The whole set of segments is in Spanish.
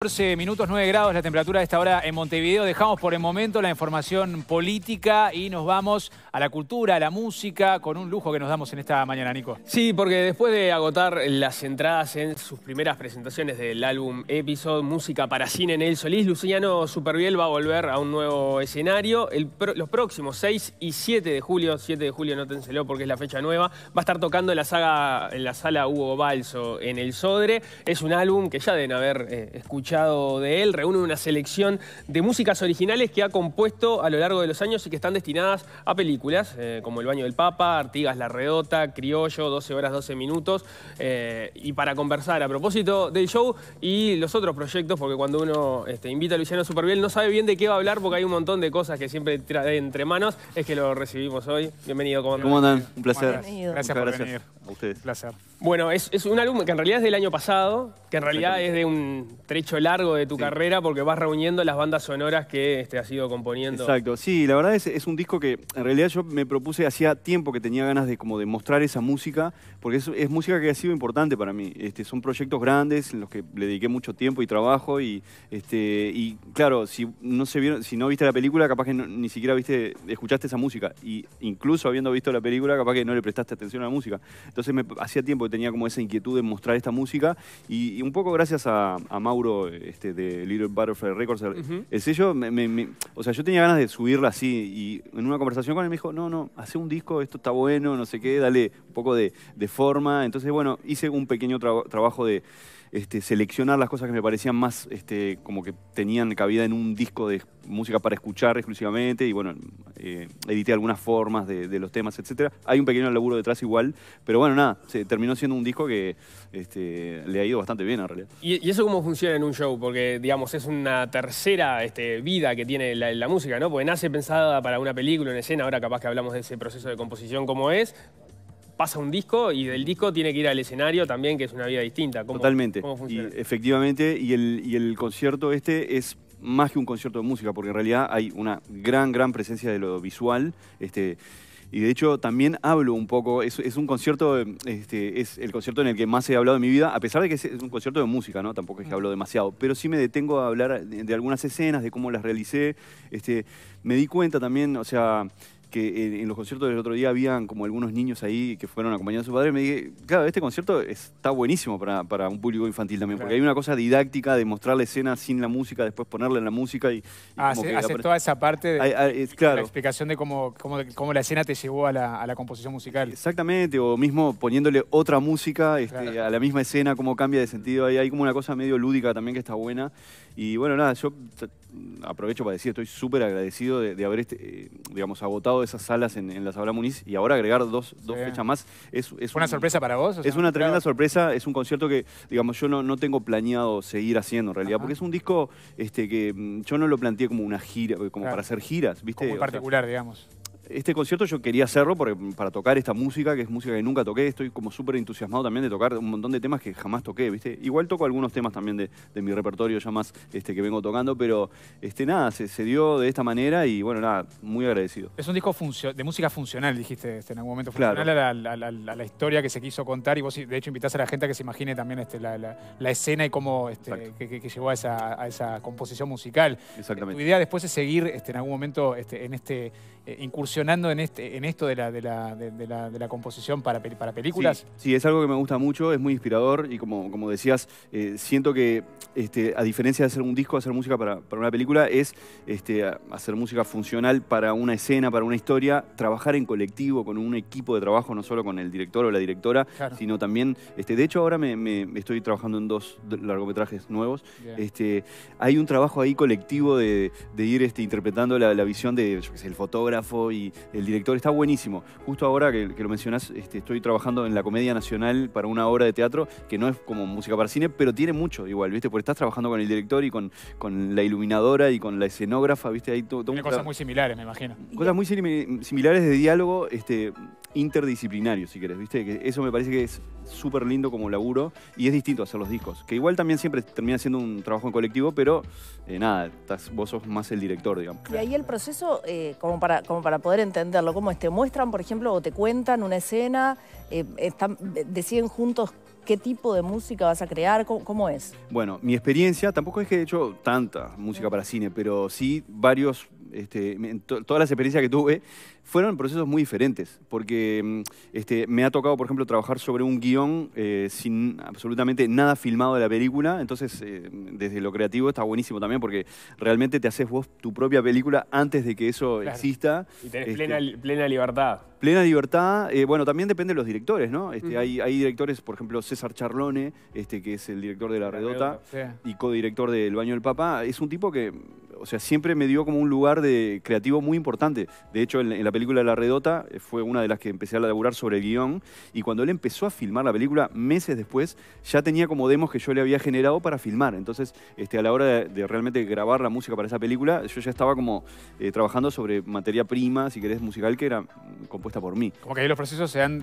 14 minutos 9 grados la temperatura de esta hora en Montevideo. Dejamos por el momento la información política y nos vamos a la cultura, a la música, con un lujo que nos damos en esta mañana, Nico. Sí, porque después de agotar las entradas en sus primeras presentaciones del álbum Episode Música para Cine en El Solís, Luciano Superviel va a volver a un nuevo escenario. los próximos 6 y 7 de julio, 7 de julio no nótenselo porque es la fecha nueva, va a estar tocando la, saga, en la sala Hugo Balso en El Sodre. Es un álbum que ya deben haber eh, escuchado de él. Reúne una selección de músicas originales que ha compuesto a lo largo de los años y que están destinadas a películas, eh, como El Baño del Papa, Artigas La Redota, Criollo, 12 horas 12 minutos. Eh, y para conversar a propósito del show y los otros proyectos, porque cuando uno este, invita a Luciano bien no sabe bien de qué va a hablar porque hay un montón de cosas que siempre trae entre manos. Es que lo recibimos hoy. Bienvenido, ¿cómo, ¿Cómo andan? Un placer. Gracias por venir. ustedes. placer. Bueno, es, es un álbum que en realidad es del año pasado, que en realidad es de un trecho largo de tu carrera porque vas reuniendo las bandas sonoras que este, has ido componiendo. Exacto, sí, la verdad es, es un disco que en realidad yo me propuse hacía tiempo que tenía ganas de como de mostrar esa música, porque es, música que ha sido importante para mí. Este, son proyectos grandes en los que le dediqué mucho tiempo y trabajo y, este, y claro, si no, se vieron, si no viste la película, capaz que ni siquiera viste, escuchaste esa música. Y incluso habiendo visto la película, capaz que no le prestaste atención a la música. Entonces me hacía tiempo que tenía como esa inquietud de mostrar esta música y, un poco gracias a, a Mauro este, de Little Butterfly Records, el, sello, o sea, yo tenía ganas de subirla así y en una conversación con él me dijo, no, no, hace un disco, esto está bueno, no sé qué, dale un poco de, forma. Entonces, bueno, hice un pequeño trabajo de... Este, seleccionar las cosas que me parecían más este, como que tenían cabida en un disco de música para escuchar exclusivamente y bueno, eh, edité algunas formas de, los temas, etc. Hay un pequeño laburo detrás igual, pero bueno, nada, se terminó siendo un disco que este, le ha ido bastante bien en realidad. ¿Y, eso cómo funciona en un show? Porque, digamos, es una tercera este, vida que tiene la, música, ¿no? Porque nace pensada para una película, una escena, ahora capaz que hablamos de ese proceso de composición como es, pasa un disco y del disco tiene que ir al escenario también, que es una vida distinta. Totalmente. funciona? Y, efectivamente, y el, y el concierto este es más que un concierto de música, porque en realidad hay una gran, gran presencia de lo visual. Este, y de hecho también hablo un poco, es, es un concierto, este, es el concierto en el que más he hablado en mi vida, a pesar de que es, un concierto de música, ¿no? Tampoco es que hablo demasiado, pero sí me detengo a hablar de, algunas escenas, de cómo las realicé. Este, me di cuenta también, o sea, que en, los conciertos del otro día habían como algunos niños ahí que fueron acompañados a su padre, me dije, claro, este concierto está buenísimo para, un público infantil también, porque hay una cosa didáctica de mostrar la escena sin la música, después ponerla en la música y... y ah, toda esa parte de, la explicación de cómo, cómo, la escena te llevó a la, composición musical. Exactamente, o mismo poniéndole otra música este, a la misma escena, cómo cambia de sentido, hay, hay como una cosa medio lúdica también que está buena. Y bueno, nada, yo aprovecho para decir, estoy súper agradecido de, haber, este, eh, digamos, agotado de esas salas en, la Sabra Muniz y ahora agregar dos, dos fechas más es, una sorpresa para vos. es una tremenda sorpresa, es un concierto que, digamos, yo no, tengo planeado seguir haciendo en realidad, porque es un disco este, que mm, yo no lo planteé como una gira, como para hacer giras, ¿viste? Muy particular, digamos este concierto yo quería hacerlo porque, mm, para tocar esta música, que es música que nunca toqué. Estoy como súper entusiasmado también de tocar un montón de temas que jamás toqué, ¿viste? Igual toco algunos temas también de, mi repertorio ya más este, que vengo tocando, pero este, nada, se, se, dio de esta manera y bueno, nada, muy agradecido. Es un disco de música funcional, dijiste este, en algún momento, funcional a, la, historia que se quiso contar y vos de hecho invitás a la gente a que se imagine también este, la, escena y cómo este, que, llevó a esa, composición musical. Exactamente. Eh, tu idea después es seguir este, en algún momento este, en este eh, incursión en, este, en esto de la, composición para, películas. Sí, es algo que me gusta mucho, es muy inspirador y como, decías, eh, siento que este, a diferencia de hacer un disco, hacer música para, una película es este, hacer música funcional para una escena, para una historia, trabajar en colectivo, con un equipo de trabajo, no solo con el director o la directora, sino también, de hecho ahora me, estoy trabajando en dos largometrajes nuevos. hay un trabajo ahí colectivo de, ir interpretando la, visión de, el fotógrafo y el director está buenísimo. Justo ahora que, lo mencionás, este, estoy trabajando en la Comedia Nacional para una obra de teatro que no es como música para cine, pero tiene mucho igual, ¿viste? Porque estás trabajando con el director y con, con la iluminadora y con la escenógrafa, ¿viste? Hay cosas muy similares, me imagino. Cosas muy similares de diálogo, este, interdisciplinario, si querés, ¿viste? Que eso me parece que es súper lindo como laburo y es distinto hacer los discos, que igual también siempre termina siendo un trabajo en colectivo, pero eh, nada, vos sos más el director, digamos. Y ahí el proceso, eh, como, para, como para poder entenderlo, ¿cómo es? ¿Te muestran, por ejemplo, o te cuentan una escena, eh, deciden juntos qué tipo de música vas a crear, ¿Cómo, es? Bueno, mi experiencia, tampoco es que he hecho tanta música para cine, pero sí varios, este, todas las experiencias que tuve, fueron procesos muy diferentes, porque mm, este, me ha tocado, por ejemplo, trabajar sobre un guión eh, sin absolutamente nada filmado de la película, entonces eh, desde lo creativo está buenísimo también, porque realmente te haces vos tu propia película antes de que eso exista. Y tenés este, plena, libertad. Plena libertad, eh, bueno, también depende de los directores, ¿no? Este, hay, directores, por ejemplo, César Charlone, este, que es el director de La Redota, y codirector de El Baño del Papá, es un tipo que, o sea, siempre me dio como un lugar de creativo muy importante. De hecho, en la película película La Redota eh, fue una de las que empecé a laburar sobre el guión y cuando él empezó a filmar la película meses después ya tenía como demos que yo le había generado para filmar. Entonces, este, a la hora de, realmente grabar la música para esa película, yo ya estaba como eh, trabajando sobre materia prima, si querés, musical, que era mm, compuesta por mí. Como que ahí los procesos se dan,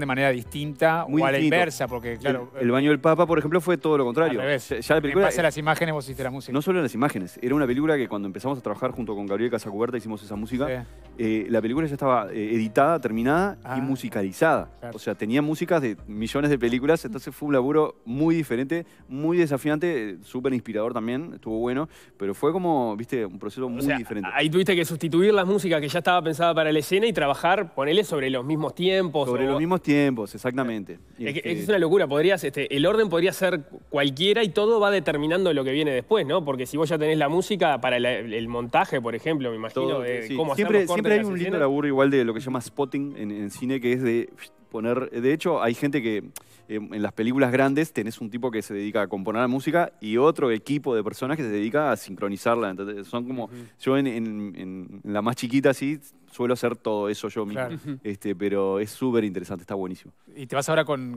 de manera distinta Muy o a la inversa, porque claro... El, baño del Papa, por ejemplo, fue todo lo contrario. Ya, película, en las imágenes vos hiciste la música. No solo las imágenes, era una película que cuando empezamos a trabajar junto con Gabriel Casacuberta hicimos esa música, eh, la película ya estaba eh, editada, terminada y ah. musicalizada. O sea, tenía músicas de millones de películas, entonces fue un laburo muy diferente, muy desafiante, súper inspirador también, estuvo bueno, pero fue como, viste, un proceso muy sea, diferente. Ahí tuviste que sustituir la música que ya estaba pensada para la escena y trabajar, ponerle sobre los mismos tiempos. Sobre los mismos tiempos, exactamente. Es, este una locura, podrías, este, el orden podría ser cualquiera y todo va determinando lo que viene después, ¿no? Porque si vos ya tenés la música para el montaje, por ejemplo, me imagino, de cómo siempre, hacer siempre un lindo laburo igual de lo que se llama spotting en, cine, que es de poner. De hecho, hay gente que em, en las películas grandes tenés un tipo que se dedica a componer la música y otro equipo de personas que se dedica a sincronizarla. Entonces, son como. Yo en, en, la más chiquita, así, suelo hacer todo eso yo mismo. Este, pero es súper interesante, está buenísimo. Y te vas ahora con,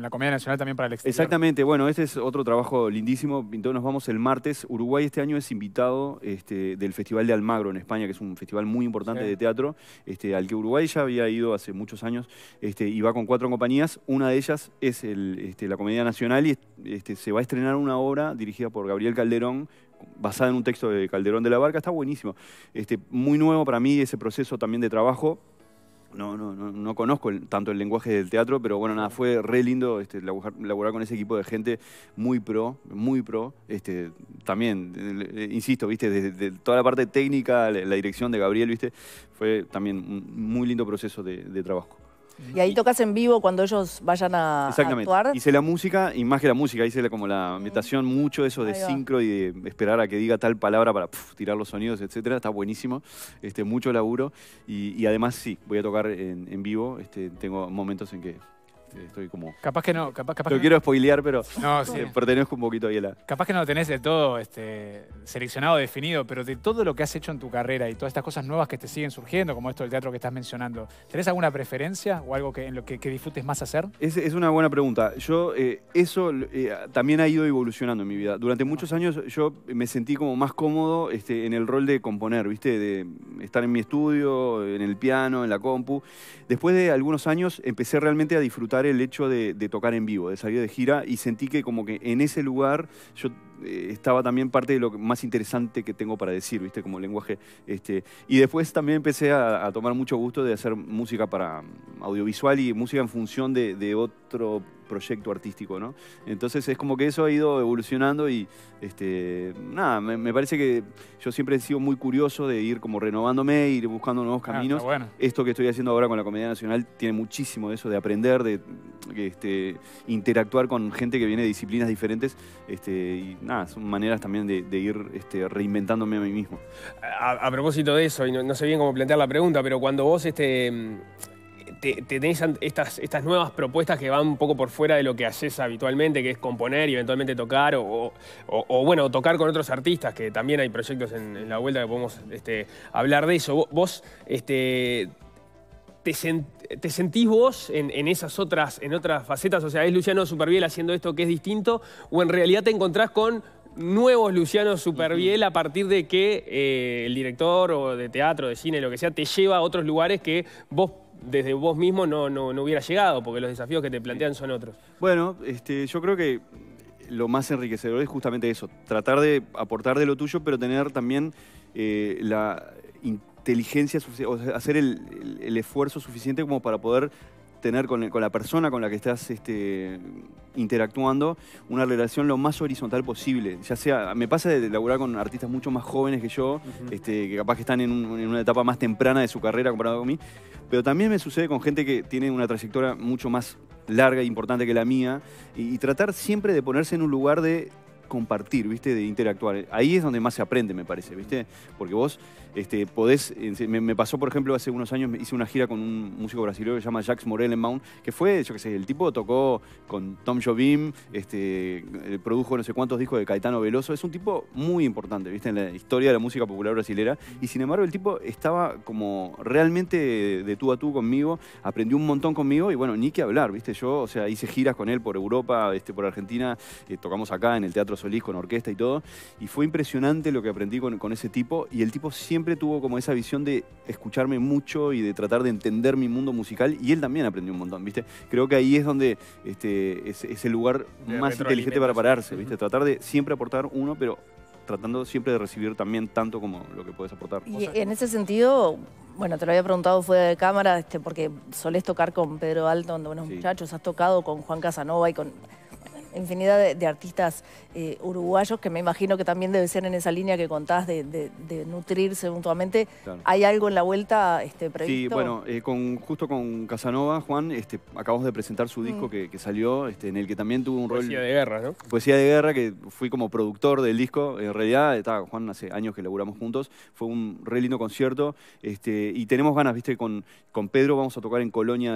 la Comedia Nacional también para el exterior. Exactamente, bueno, este es otro trabajo lindísimo. Entonces nos vamos el martes. Uruguay este año es invitado este, del Festival de Almagro en España, que es un festival muy importante de teatro, este, al que Uruguay ya había ido hace muchos años, este, y va con cuatro compañías. Una de ellas es este, la Comedia Nacional y este, se va a estrenar una obra dirigida por Gabriel Calderón basada en un texto de Calderón de la Barca, está buenísimo. Este, muy nuevo para mí ese proceso también de trabajo. No, conozco tanto el lenguaje del teatro, pero bueno, nada, fue re lindo este, laburar, con ese equipo de gente muy pro, muy pro. Este, también, eh, insisto, viste, desde toda la parte técnica, la, dirección de Gabriel, viste, fue también un muy lindo proceso de trabajo. Y ahí tocas en vivo cuando ellos vayan a, Exactamente. Hice la música y más que la música, hice como la ambientación, mucho eso de sincro y de esperar a que diga tal palabra para tirar los sonidos, etcétera. Está buenísimo. Este, mucho laburo. Y, además sí, voy a tocar en, en vivo. Este, tengo momentos en que este, estoy como... Capaz que no, capaz, Lo quiero no. spoilear, pero no, eh, pertenezco un poquito a Capaz que no lo tenés de todo este, seleccionado, definido, pero de todo lo que has hecho en tu carrera y todas estas cosas nuevas que te siguen surgiendo, como esto del teatro que estás mencionando, ¿tenés alguna preferencia o algo que, en lo que, disfrutes más hacer? Es, una buena pregunta. Yo, eh, eso eh, también ha ido evolucionando en mi vida. Durante muchos años yo me sentí como más cómodo este, en el rol de componer, ¿viste? De estar en mi estudio, en el piano, en la compu. Después de algunos años empecé realmente a disfrutar el hecho de, tocar en vivo, de salir de gira y sentí que como que en ese lugar yo eh, estaba también parte de lo más interesante que tengo para decir, ¿viste? Como lenguaje. Este, y después también empecé a, tomar mucho gusto de hacer música para mm, audiovisual y música en función de, de otro proyecto artístico, ¿no? Entonces es como que eso ha ido evolucionando y, este, nada, me, parece que yo siempre he sido muy curioso de ir como renovándome, ir buscando nuevos ah, caminos. Esto que estoy haciendo ahora con la Comunidad Nacional tiene muchísimo de eso, de aprender, de este, interactuar con gente que viene de disciplinas diferentes, este, y nada, son maneras también de, ir reinventándome a mí mismo. A, propósito de eso, y no, no sé bien cómo plantear la pregunta, pero cuando vos este, te, tenés estas, estas nuevas propuestas que van un poco por fuera de lo que haces habitualmente, que es componer y eventualmente tocar, o, bueno, tocar con otros artistas, que también hay proyectos en, la vuelta que podemos este, hablar de eso. Vos, este, te, sentís vos en, esas otras, en otras facetas? O sea, ¿es Luciano Superviel haciendo esto que es distinto? ¿O en realidad te encontrás con nuevos Lucianos Superviel a partir de que eh, el director o de teatro, de cine, lo que sea, te lleva a otros lugares que vos desde vos mismo no, no, hubiera llegado, porque los desafíos que te plantean son otros. Bueno, este, yo creo que lo más enriquecedor es justamente eso, tratar de aportar de lo tuyo, pero tener también eh, la inteligencia, o hacer el, esfuerzo suficiente como para poder tener con, la persona con la que estás este, interactuando una relación lo más horizontal posible. Ya sea, me pasa de laburar con artistas mucho más jóvenes que yo, este, que capaz que están en, una etapa más temprana de su carrera comparado con mí, pero también me sucede con gente que tiene una trayectoria mucho más larga e importante que la mía, y tratar siempre de ponerse en un lugar de compartir, ¿viste? De interactuar. Ahí es donde más se aprende, me parece, ¿viste? Porque vos este, podés... Me, pasó, por ejemplo, hace unos años, hice una gira con un músico brasileño que se llama Jax Morellenbaum, que fue, yo qué sé, el tipo tocó con Tom Jobim, este, eh, produjo no sé cuántos discos de Caetano Veloso. Es un tipo muy importante, ¿viste? En la historia de la música popular brasilera. Y sin embargo, el tipo estaba como realmente de tú a tú conmigo, aprendió un montón conmigo y bueno, ni que hablar, ¿viste? Yo, o sea, hice giras con él por Europa, este, por Argentina, eh, tocamos acá en el Teatro Solís, con orquesta y todo. Y fue impresionante lo que aprendí con, ese tipo. Y el tipo siempre tuvo como esa visión de escucharme mucho y de tratar de entender mi mundo musical. Y él también aprendió un montón, ¿viste? Creo que ahí es donde este, es, el lugar más inteligente para pararse, ¿viste? Tratar de siempre aportar uno, pero tratando siempre de recibir también tanto como lo que puedes aportar. Y en ese sentido, bueno, te lo había preguntado fuera de cámara, este, porque solés tocar con Pedro Alto, de buenos muchachos, has tocado con Juan Casanova y con infinidad de, artistas eh, uruguayos que me imagino que también debe ser en esa línea que contás de, nutrirse mutuamente. ¿Hay algo en la vuelta este, previsto? Sí, bueno, eh, con, justo con Casanova, Juan, este, acabamos de presentar su disco mm. que, salió, este, en el que también tuvo un rol... Poesía de guerra, ¿no? Poesía de guerra, que fui como productor del disco. En realidad, está, Juan, hace años que laburamos juntos. Fue un re lindo concierto este, y tenemos ganas, viste, con, con Pedro vamos a tocar en Colonia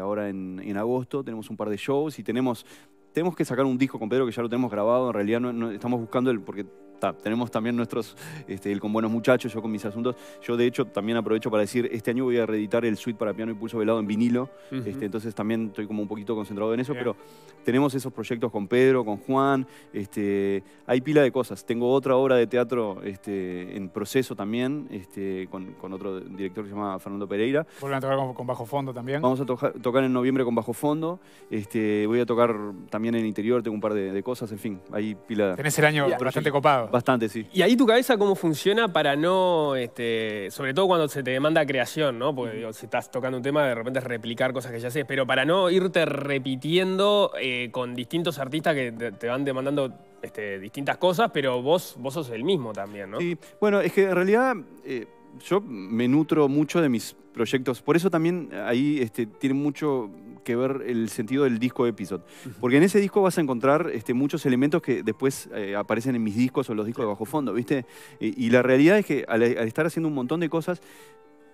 ahora en, en agosto. Tenemos un par de shows y tenemos tenemos que sacar un disco con Pedro que ya lo tenemos grabado, en realidad no, estamos buscando el, porque tenemos también nuestros, este, el con buenos muchachos, yo con mis asuntos. Yo de hecho también aprovecho para decir, este año voy a reeditar el suite para piano y pulso velado en vinilo, este, entonces también estoy como un poquito concentrado en eso, pero tenemos esos proyectos con Pedro, con Juan, este, hay pila de cosas. Tengo otra obra de teatro este, en proceso también, este, con, otro director que se llama Fernando Pereira. ¿Vuelven a tocar con, Bajo Fondo también? Vamos a tocar en noviembre con Bajo Fondo, este, voy a tocar también en interior, tengo un par de, cosas, en fin, hay pila. Tenés el año bastante copado. Bastante, sí. ¿Y ahí tu cabeza cómo funciona para no, este, sobre todo cuando se te demanda creación, ¿no? Porque si estás tocando un tema, de repente es replicar cosas que ya haces, pero para no irte repitiendo eh, con distintos artistas que te, van demandando este, distintas cosas, pero vos, vos sos el mismo también, ¿no? Sí, bueno, es que en realidad... Eh, yo me nutro mucho de mis proyectos. Por eso también eh, ahí este, tiene mucho que ver el sentido del disco episodio, Porque en ese disco vas a encontrar este, muchos elementos que después eh, aparecen en mis discos o los discos de bajo fondo, ¿viste? Y, la realidad es que al, al, estar haciendo un montón de cosas,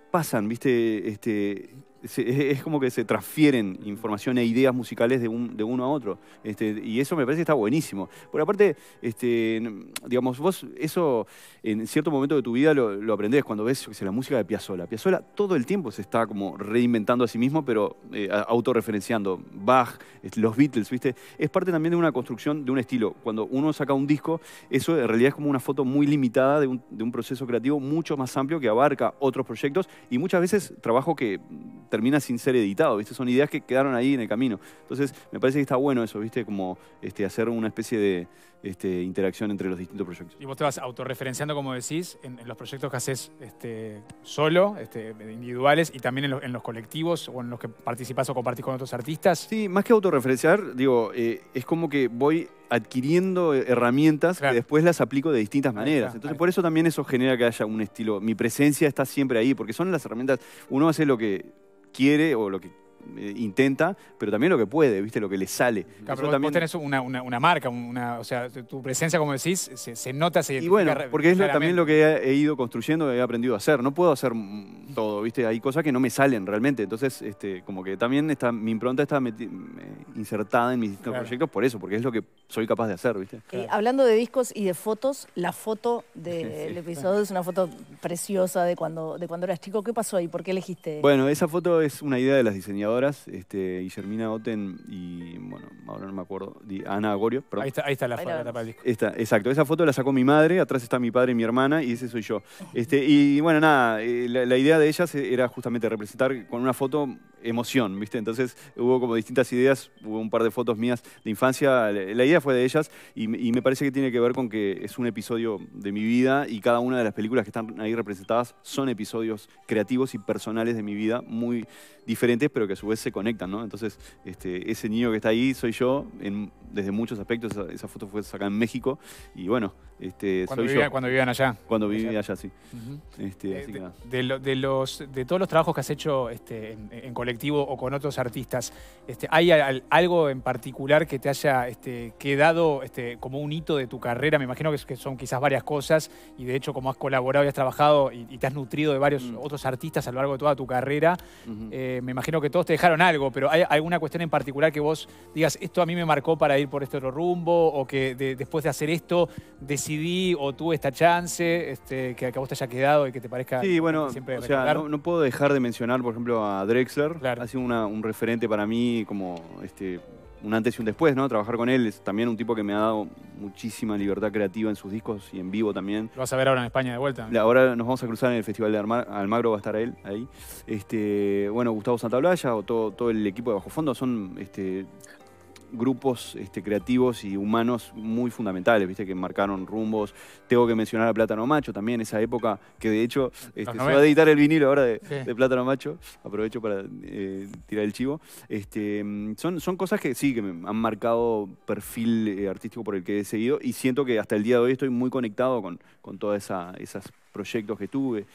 pasan, ¿viste? Este, es como que se transfieren información e ideas musicales de, un, de uno a otro. Este, y eso me parece que está buenísimo. Por aparte, este, digamos, vos eso en cierto momento de tu vida lo, aprendés cuando ves la música de Piazzolla. Piazzolla todo el tiempo se está como reinventando a sí mismo, pero eh, autorreferenciando. Bach, los Beatles, ¿viste? Es parte también de una construcción de un estilo. Cuando uno saca un disco, eso en realidad es como una foto muy limitada de un, de un proceso creativo mucho más amplio que abarca otros proyectos y muchas veces trabajo que termina sin ser editado, ¿viste? Son ideas que quedaron ahí en el camino. Entonces, me parece que está bueno eso, ¿viste? Como este, hacer una especie de este, interacción entre los distintos proyectos. Y vos te vas autorreferenciando, como decís, en, los proyectos que haces este, solo, este, individuales, y también en, los colectivos o en los que participás o compartís con otros artistas. Sí, más que autorreferenciar, digo, eh, es como que voy adquiriendo herramientas que después las aplico de distintas maneras. Entonces, por eso también eso genera que haya un estilo. Mi presencia está siempre ahí, porque son las herramientas. Uno hace lo que quiere o lo que eh, intenta, pero también lo que puede, ¿viste? Lo que le sale. pero también... vos tenés una, marca, una, o sea, tu presencia, como decís, se, nota, se Y bueno, porque es también lo que he ido construyendo, he aprendido a hacer. No puedo hacer mm, todo, ¿viste? Hay cosas que no me salen realmente. Entonces, este, como que también está, mi impronta está insertada en mis proyectos por eso, porque es lo que soy capaz de hacer, ¿viste? hablando de discos y de fotos, la foto del episodio es una foto preciosa de cuando, de cuando eras chico. ¿Qué pasó ahí? ¿Por qué elegiste? Bueno, esa foto es una idea de las diseñadoras horas este, Guillermina Oten y, bueno, ahora no me acuerdo, Ana Agorio. Ahí está, la foto, la exacto, esa foto la sacó mi madre, atrás está mi padre y mi hermana, y ese soy yo. Este, y bueno, nada, eh, la, idea de ellas era justamente representar con una foto emoción, ¿viste? Entonces hubo como distintas ideas, hubo un par de fotos mías de infancia, la idea fue de ellas y, y, me parece que tiene que ver con que es un episodio de mi vida y cada una de las películas que están ahí representadas son episodios creativos y personales de mi vida, muy diferentes, pero que su vez se conectan, ¿no? Entonces, este, ese niño que está ahí soy yo, desde muchos aspectos, esa, foto fue sacada en México, y bueno, este, cuando soy yo. Cuando vivían allá. Cuando vivía allá, sí. de, todos los trabajos que has hecho este, en, colectivo o con otros artistas, este, ¿hay algo en particular que te haya quedado como un hito de tu carrera? Me imagino que, son quizás varias cosas, y de hecho, como has colaborado y has trabajado y, te has nutrido de varios mm. otros artistas a lo largo de toda tu carrera, eh, me imagino que todos dejaron algo, pero ¿hay alguna cuestión en particular que vos digas, esto a mí me marcó para ir por este otro rumbo, o que después de hacer esto decidí o tuve esta chance, este, que, a vos te haya quedado y que te parezca sí, bueno, siempre o sea, no, puedo dejar de mencionar, por ejemplo, a Drexler. Ha sido un referente para mí como este, un antes y un después, ¿no? Trabajar con él es también un tipo que me ha dado muchísima libertad creativa en sus discos y en vivo también. Lo vas a ver ahora en España de vuelta. Ahora nos vamos a cruzar en el Festival de Almagro, va a estar él ahí. Este, bueno, Gustavo Santaolalla o todo, todo el equipo de Bajo Fondo son... Este, grupos este, creativos y humanos muy fundamentales, viste, que marcaron rumbos. Tengo que mencionar a Plátano Macho también, esa época que de hecho este, se va a editar el vinilo ahora de, Plátano Macho. Aprovecho para eh, tirar el chivo. Este, son, son cosas que sí, que me han marcado perfil eh, artístico por el que he seguido y siento que hasta el día de hoy estoy muy conectado con, con todos esos proyectos que tuve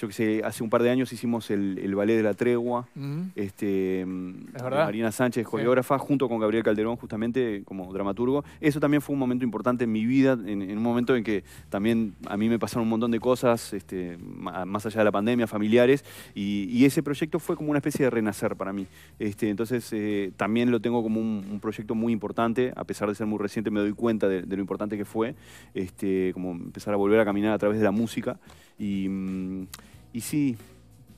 yo que sé, hace un par de años hicimos el, ballet de la tregua, mm. Este, mm, Marina Sánchez, coreógrafa, junto con Gabriel Calderón, justamente como dramaturgo. Eso también fue un momento importante en mi vida, en, un momento en que también a mí me pasaron un montón de cosas, este, más allá de la pandemia, familiares, y, ese proyecto fue como una especie de renacer para mí. Este, entonces, eh, también lo tengo como un, proyecto muy importante, a pesar de ser muy reciente, me doy cuenta de, lo importante que fue, este, como empezar a volver a caminar a través de la música. Y mm, y sí,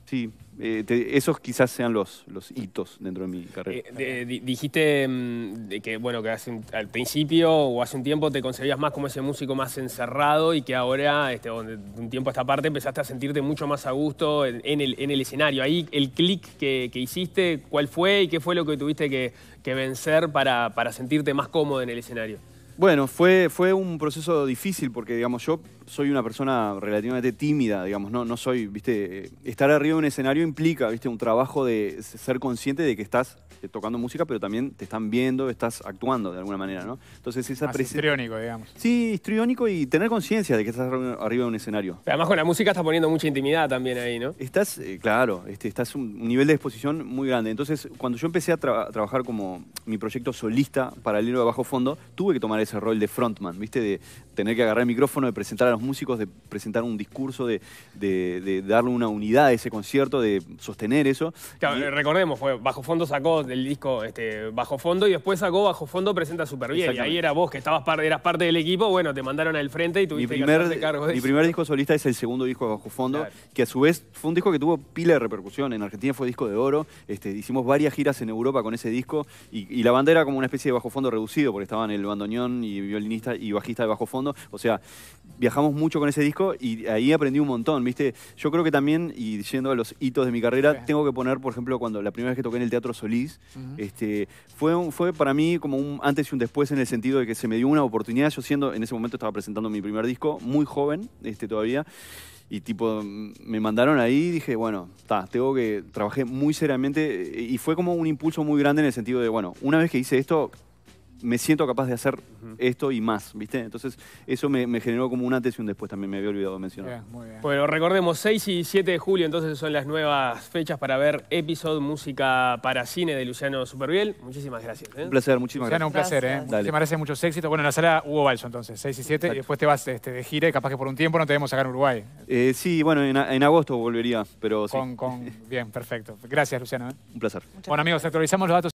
sí, eh, esos quizás sean los, los hitos dentro de mi carrera. Eh, dijiste mm, que, bueno, que hace al principio o hace un tiempo te concebías más como ese músico más encerrado y que ahora, este, un tiempo a esta parte, empezaste a sentirte mucho más a gusto en, el, en el, escenario. Ahí el clic que, hiciste, ¿cuál fue y qué fue lo que tuviste que, vencer para, sentirte más cómodo en el escenario? Bueno, fue, fue un proceso difícil porque, digamos, yo soy una persona relativamente tímida, digamos, no, no soy, viste, eh, estar arriba de un escenario implica, viste, un trabajo de ser consciente de que estás eh, tocando música, pero también te están viendo, estás actuando de alguna manera, ¿no? Entonces esa ah, es histriónico, digamos. Sí, histriónico y tener conciencia de que estás arriba de un escenario. además con la música estás poniendo mucha intimidad también ahí, ¿no? Estás, eh, claro, este, estás un nivel de exposición muy grande. Entonces, cuando yo empecé a trabajar como mi proyecto solista para el libro de Bajo Fondo, tuve que tomar ese rol de frontman, viste, de tener que agarrar el micrófono, de presentar a los músicos de presentar un discurso, de, darle una unidad a ese concierto, de sostener eso. recordemos, fue Bajo Fondo sacó del disco este, Bajo Fondo y después sacó Bajo Fondo Presenta Super Bien. Y ahí era vos que estabas parte, eras parte del equipo, bueno, te mandaron al frente y tuviste primer, cargo Mi primer disco solista es el segundo disco de Bajo Fondo, que a su vez fue un disco que tuvo pila de repercusión. En Argentina fue disco de oro, este, hicimos varias giras en Europa con ese disco y, la banda era como una especie de bajo fondo reducido porque estaban el bandoneón y violinista y bajista de bajo fondo. O sea, viajamos mucho con ese disco y ahí aprendí un montón, ¿viste? Yo creo que también, y yendo a los hitos de mi carrera, tengo que poner, por ejemplo, cuando la primera vez que toqué en el Teatro Solís, este, fue, fue para mí como un antes y un después en el sentido de que se me dio una oportunidad. Yo siendo, en ese momento estaba presentando mi primer disco, muy joven este, todavía. Y tipo, me mandaron ahí y dije, bueno, está tengo que. Trabajé muy seriamente y fue como un impulso muy grande en el sentido de, bueno, una vez que hice esto, me siento capaz de hacer esto y más, ¿viste? Entonces, eso me, generó como un antes y un después, también me había olvidado mencionar. muy bien. Bueno, recordemos, 6 y 7 de julio, entonces son las nuevas fechas para ver Episodio Música para Cine de Luciano Superviel. Muchísimas gracias. ¿eh? Un placer, muchísimas Luciano, un placer, ¿eh? Se mucho muchos éxitos. Bueno, en la sala Hugo Balso, entonces, 6 y 7, y después te vas este, de gira y capaz que por un tiempo no te vemos acá en Uruguay. Eh, sí, bueno, en, agosto volvería, pero con, sí. Con, bien, perfecto. Gracias, Luciano. ¿eh? Un placer. bueno, amigos, actualizamos los datos.